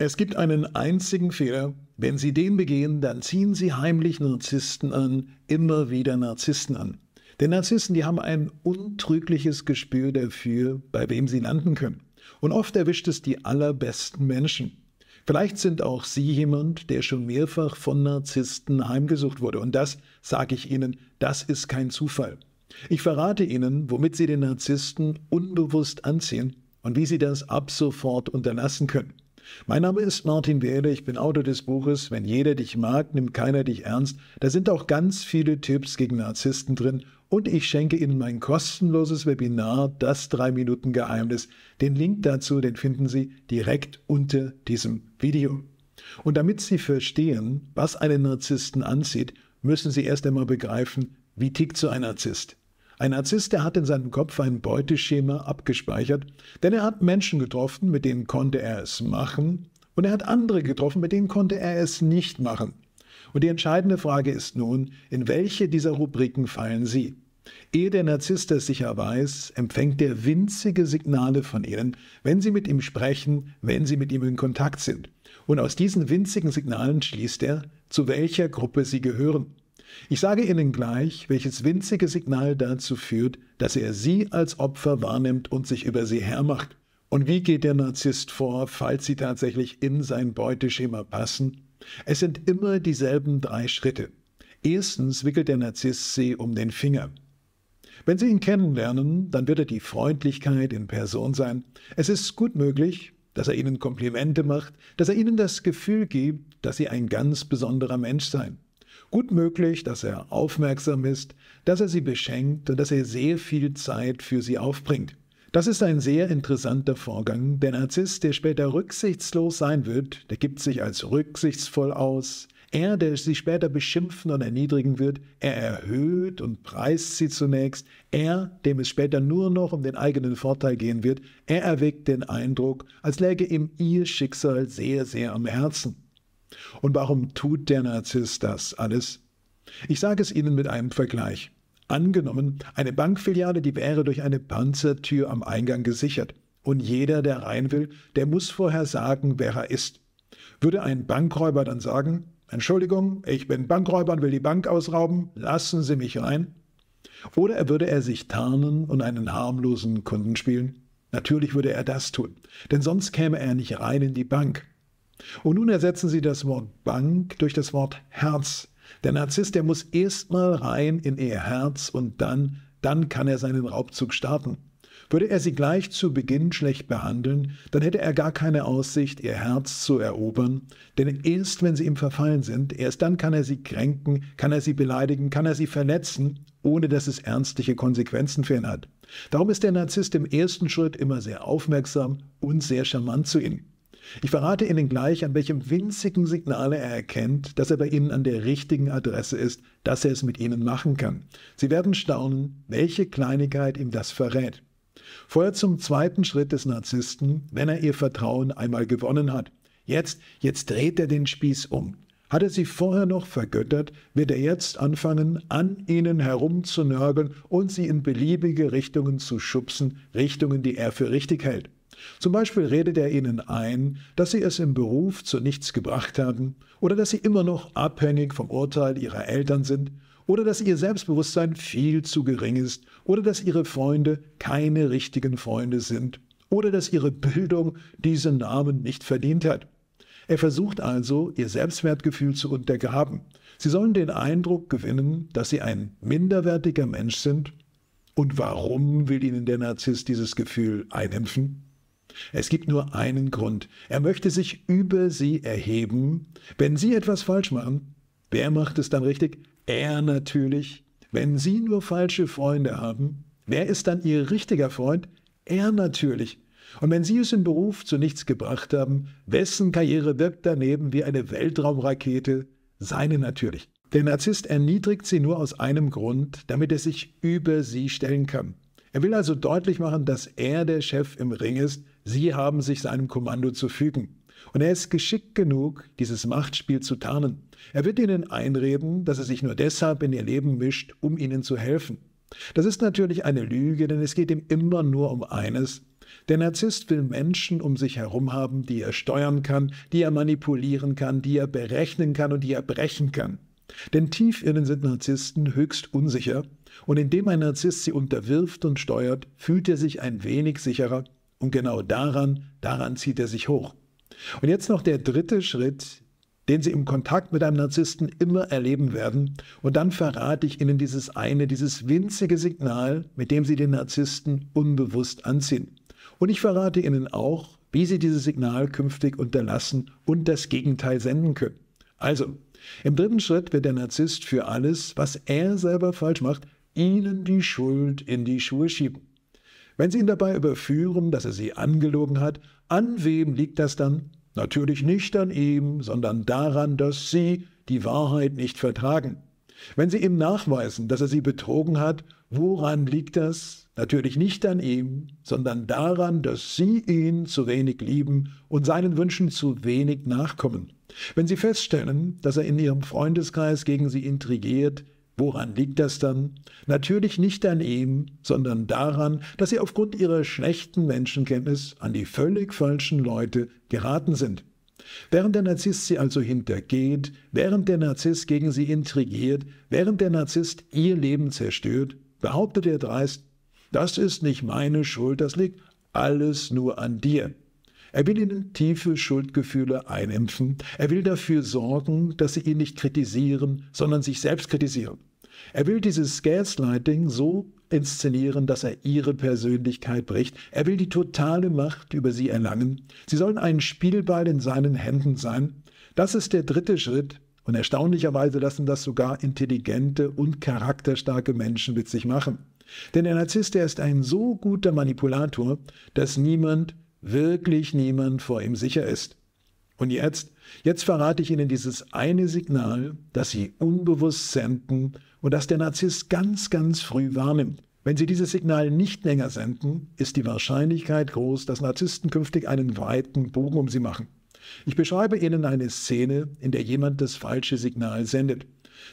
Es gibt einen einzigen Fehler. Wenn Sie den begehen, dann ziehen Sie heimlich Narzissten an, immer wieder Narzissten an. Denn Narzissten, die haben ein untrügliches Gespür dafür, bei wem sie landen können. Und oft erwischt es die allerbesten Menschen. Vielleicht sind auch Sie jemand, der schon mehrfach von Narzissten heimgesucht wurde. Und das, sage ich Ihnen, das ist kein Zufall. Ich verrate Ihnen, womit Sie den Narzissten unbewusst anziehen und wie Sie das ab sofort unterlassen können. Mein Name ist Martin Werde, ich bin Autor des Buches Wenn jeder dich mag, nimmt keiner dich ernst. Da sind auch ganz viele Tipps gegen Narzissten drin und ich schenke Ihnen mein kostenloses Webinar Das 3-Minuten-Geheimnis. Den Link dazu, den finden Sie direkt unter diesem Video. Und damit Sie verstehen, was einen Narzissten anzieht, müssen Sie erst einmal begreifen, wie tickt so ein Narzisst. Ein Narzisst, der hat in seinem Kopf ein Beuteschema abgespeichert, denn er hat Menschen getroffen, mit denen konnte er es machen, und er hat andere getroffen, mit denen konnte er es nicht machen. Und die entscheidende Frage ist nun, in welche dieser Rubriken fallen Sie? Ehe der Narzisst es sicher weiß, empfängt er winzige Signale von Ihnen, wenn Sie mit ihm sprechen, wenn Sie mit ihm in Kontakt sind. Und aus diesen winzigen Signalen schließt er, zu welcher Gruppe Sie gehören. Ich sage Ihnen gleich, welches winzige Signal dazu führt, dass er Sie als Opfer wahrnimmt und sich über Sie hermacht. Und wie geht der Narzisst vor, falls Sie tatsächlich in sein Beuteschema passen? Es sind immer dieselben drei Schritte. Erstens wickelt der Narzisst Sie um den Finger. Wenn Sie ihn kennenlernen, dann wird er die Freundlichkeit in Person sein. Es ist gut möglich, dass er Ihnen Komplimente macht, dass er Ihnen das Gefühl gibt, dass Sie ein ganz besonderer Mensch seien gut möglich, dass er aufmerksam ist, dass er sie beschenkt und dass er sehr viel Zeit für sie aufbringt. Das ist ein sehr interessanter Vorgang. Der Narzisst, der später rücksichtslos sein wird, der gibt sich als rücksichtsvoll aus. Er, der sie später beschimpfen und erniedrigen wird, er erhöht und preist sie zunächst. Er, dem es später nur noch um den eigenen Vorteil gehen wird, er erweckt den Eindruck, als läge ihm ihr Schicksal sehr, sehr am Herzen. Und warum tut der Narzisst das alles? Ich sage es Ihnen mit einem Vergleich. Angenommen, eine Bankfiliale, die wäre durch eine Panzertür am Eingang gesichert. Und jeder, der rein will, der muss vorher sagen, wer er ist. Würde ein Bankräuber dann sagen, Entschuldigung, ich bin Bankräuber und will die Bank ausrauben, lassen Sie mich rein? Oder würde er sich tarnen und einen harmlosen Kunden spielen? Natürlich würde er das tun, denn sonst käme er nicht rein in die Bank. Und nun ersetzen Sie das Wort Bank durch das Wort Herz. Der Narzisst, der muss erstmal rein in ihr Herz und dann, dann kann er seinen Raubzug starten. Würde er sie gleich zu Beginn schlecht behandeln, dann hätte er gar keine Aussicht, ihr Herz zu erobern, denn erst wenn sie ihm verfallen sind, erst dann kann er sie kränken, kann er sie beleidigen, kann er sie verletzen, ohne dass es ernstliche Konsequenzen für ihn hat. Darum ist der Narzisst im ersten Schritt immer sehr aufmerksam und sehr charmant zu ihnen. Ich verrate Ihnen gleich, an welchem winzigen Signal er erkennt, dass er bei Ihnen an der richtigen Adresse ist, dass er es mit Ihnen machen kann. Sie werden staunen, welche Kleinigkeit ihm das verrät. Vorher zum zweiten Schritt des Narzissten, wenn er Ihr Vertrauen einmal gewonnen hat. Jetzt, jetzt dreht er den Spieß um. Hat er sie vorher noch vergöttert, wird er jetzt anfangen, an ihnen herumzunörgeln und sie in beliebige Richtungen zu schubsen, Richtungen, die er für richtig hält. Zum Beispiel redet er ihnen ein, dass sie es im Beruf zu nichts gebracht haben oder dass sie immer noch abhängig vom Urteil ihrer Eltern sind oder dass ihr Selbstbewusstsein viel zu gering ist oder dass ihre Freunde keine richtigen Freunde sind oder dass ihre Bildung diesen Namen nicht verdient hat. Er versucht also, ihr Selbstwertgefühl zu untergraben. Sie sollen den Eindruck gewinnen, dass sie ein minderwertiger Mensch sind. Und warum will ihnen der Narzisst dieses Gefühl einimpfen? Es gibt nur einen Grund. Er möchte sich über sie erheben. Wenn sie etwas falsch machen, wer macht es dann richtig? Er natürlich. Wenn sie nur falsche Freunde haben, wer ist dann ihr richtiger Freund? Er natürlich. Und wenn sie es im Beruf zu nichts gebracht haben, wessen Karriere wirkt daneben wie eine Weltraumrakete? Seine natürlich. Der Narzisst erniedrigt sie nur aus einem Grund, damit er sich über sie stellen kann. Er will also deutlich machen, dass er der Chef im Ring ist, sie haben sich seinem Kommando zu fügen. Und er ist geschickt genug, dieses Machtspiel zu tarnen. Er wird ihnen einreden, dass er sich nur deshalb in ihr Leben mischt, um ihnen zu helfen. Das ist natürlich eine Lüge, denn es geht ihm immer nur um eines. Der Narzisst will Menschen um sich herum haben, die er steuern kann, die er manipulieren kann, die er berechnen kann und die er brechen kann. Denn tief innen sind Narzissten höchst unsicher und indem ein Narzisst sie unterwirft und steuert, fühlt er sich ein wenig sicherer und genau daran, daran zieht er sich hoch. Und jetzt noch der dritte Schritt, den Sie im Kontakt mit einem Narzissten immer erleben werden. Und dann verrate ich Ihnen dieses eine, dieses winzige Signal, mit dem Sie den Narzissten unbewusst anziehen. Und ich verrate Ihnen auch, wie Sie dieses Signal künftig unterlassen und das Gegenteil senden können. Also, im dritten Schritt wird der Narzisst für alles, was er selber falsch macht, Ihnen die Schuld in die Schuhe schieben. Wenn Sie ihn dabei überführen, dass er Sie angelogen hat, an wem liegt das dann? Natürlich nicht an ihm, sondern daran, dass Sie die Wahrheit nicht vertragen. Wenn Sie ihm nachweisen, dass er Sie betrogen hat, woran liegt das? Natürlich nicht an ihm, sondern daran, dass Sie ihn zu wenig lieben und seinen Wünschen zu wenig nachkommen. Wenn Sie feststellen, dass er in Ihrem Freundeskreis gegen Sie intrigiert, woran liegt das dann? Natürlich nicht an ihm, sondern daran, dass Sie aufgrund Ihrer schlechten Menschenkenntnis an die völlig falschen Leute geraten sind. Während der Narzisst sie also hintergeht, während der Narzisst gegen sie intrigiert, während der Narzisst ihr Leben zerstört, behauptet er dreist, das ist nicht meine Schuld, das liegt alles nur an dir. Er will ihnen tiefe Schuldgefühle einimpfen. Er will dafür sorgen, dass sie ihn nicht kritisieren, sondern sich selbst kritisieren. Er will dieses Gaslighting so inszenieren, dass er ihre Persönlichkeit bricht. Er will die totale Macht über sie erlangen. Sie sollen ein Spielball in seinen Händen sein. Das ist der dritte Schritt. Und erstaunlicherweise lassen das sogar intelligente und charakterstarke Menschen mit sich machen. Denn der Narzisst, der ist ein so guter Manipulator, dass niemand wirklich niemand vor ihm sicher ist. Und jetzt, jetzt verrate ich Ihnen dieses eine Signal, das Sie unbewusst senden und das der Narzisst ganz, ganz früh wahrnimmt. Wenn Sie dieses Signal nicht länger senden, ist die Wahrscheinlichkeit groß, dass Narzissten künftig einen weiten Bogen um Sie machen. Ich beschreibe Ihnen eine Szene, in der jemand das falsche Signal sendet.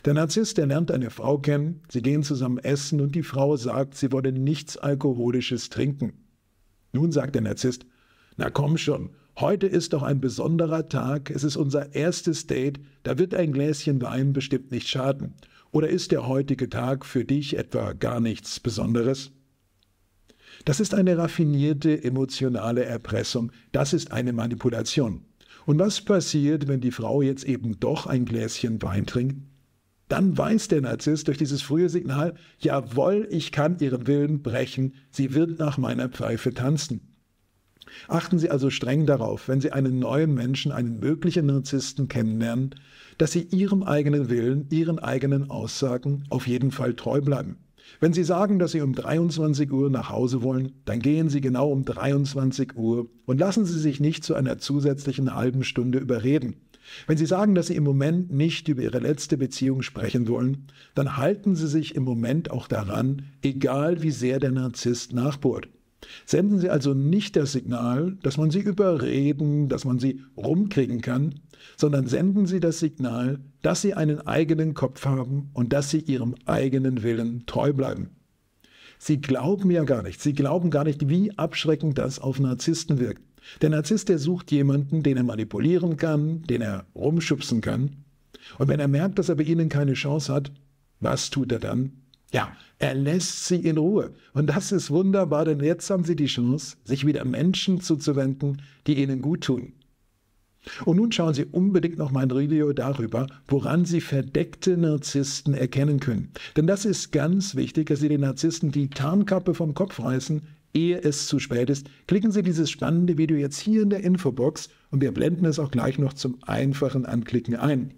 Der Narzisst, der lernt eine Frau kennen, sie gehen zusammen essen und die Frau sagt, sie wolle nichts Alkoholisches trinken. Nun sagt der Narzisst, na komm schon, heute ist doch ein besonderer Tag, es ist unser erstes Date, da wird ein Gläschen Wein bestimmt nicht schaden. Oder ist der heutige Tag für dich etwa gar nichts Besonderes? Das ist eine raffinierte emotionale Erpressung, das ist eine Manipulation. Und was passiert, wenn die Frau jetzt eben doch ein Gläschen Wein trinkt? Dann weiß der Narzisst durch dieses frühe Signal, jawohl, ich kann ihren Willen brechen, sie wird nach meiner Pfeife tanzen. Achten Sie also streng darauf, wenn Sie einen neuen Menschen, einen möglichen Narzissten kennenlernen, dass Sie Ihrem eigenen Willen, Ihren eigenen Aussagen auf jeden Fall treu bleiben. Wenn Sie sagen, dass Sie um 23 Uhr nach Hause wollen, dann gehen Sie genau um 23 Uhr und lassen Sie sich nicht zu einer zusätzlichen halben Stunde überreden. Wenn Sie sagen, dass Sie im Moment nicht über Ihre letzte Beziehung sprechen wollen, dann halten Sie sich im Moment auch daran, egal wie sehr der Narzisst nachbohrt. Senden Sie also nicht das Signal, dass man Sie überreden, dass man Sie rumkriegen kann, sondern senden Sie das Signal, dass Sie einen eigenen Kopf haben und dass Sie Ihrem eigenen Willen treu bleiben. Sie glauben ja gar nicht, Sie glauben gar nicht, wie abschreckend das auf Narzissten wirkt. Der Narzisst, der sucht jemanden, den er manipulieren kann, den er rumschubsen kann. Und wenn er merkt, dass er bei Ihnen keine Chance hat, was tut er dann? Ja. Er lässt sie in Ruhe. Und das ist wunderbar, denn jetzt haben sie die Chance, sich wieder Menschen zuzuwenden, die ihnen gut tun. Und nun schauen Sie unbedingt noch mein Video darüber, woran Sie verdeckte Narzissten erkennen können. Denn das ist ganz wichtig, dass Sie den Narzissten die Tarnkappe vom Kopf reißen, ehe es zu spät ist. Klicken Sie dieses spannende Video jetzt hier in der Infobox und wir blenden es auch gleich noch zum einfachen Anklicken ein.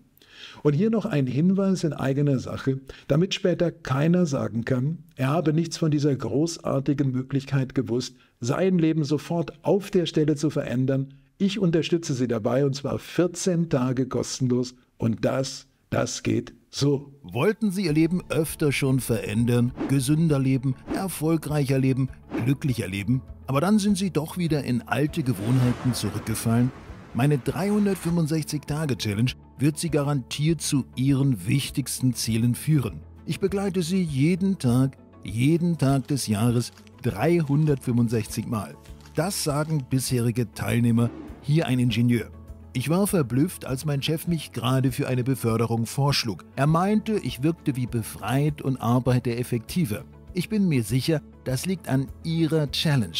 Und hier noch ein Hinweis in eigener Sache, damit später keiner sagen kann, er habe nichts von dieser großartigen Möglichkeit gewusst, sein Leben sofort auf der Stelle zu verändern. Ich unterstütze Sie dabei und zwar 14 Tage kostenlos und das, das geht so. Wollten Sie Ihr Leben öfter schon verändern, gesünder leben, erfolgreicher leben, glücklicher leben, aber dann sind Sie doch wieder in alte Gewohnheiten zurückgefallen? Meine 365-Tage-Challenge wird sie garantiert zu Ihren wichtigsten Zielen führen. Ich begleite Sie jeden Tag, jeden Tag des Jahres 365 Mal. Das sagen bisherige Teilnehmer, hier ein Ingenieur. Ich war verblüfft, als mein Chef mich gerade für eine Beförderung vorschlug. Er meinte, ich wirkte wie befreit und arbeite effektiver. Ich bin mir sicher, das liegt an Ihrer Challenge.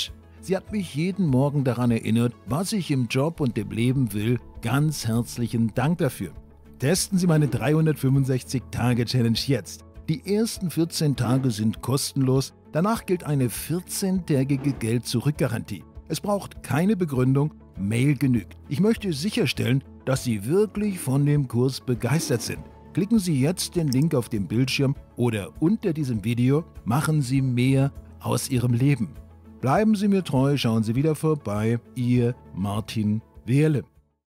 Sie hat mich jeden Morgen daran erinnert, was ich im Job und im Leben will. Ganz herzlichen Dank dafür. Testen Sie meine 365-Tage-Challenge jetzt. Die ersten 14 Tage sind kostenlos, danach gilt eine 14-tägige Geld-Zurück-Garantie. Es braucht keine Begründung, Mail genügt. Ich möchte sicherstellen, dass Sie wirklich von dem Kurs begeistert sind. Klicken Sie jetzt den Link auf dem Bildschirm oder unter diesem Video, machen Sie mehr aus Ihrem Leben. Bleiben Sie mir treu, schauen Sie wieder vorbei. Ihr Martin Wehle.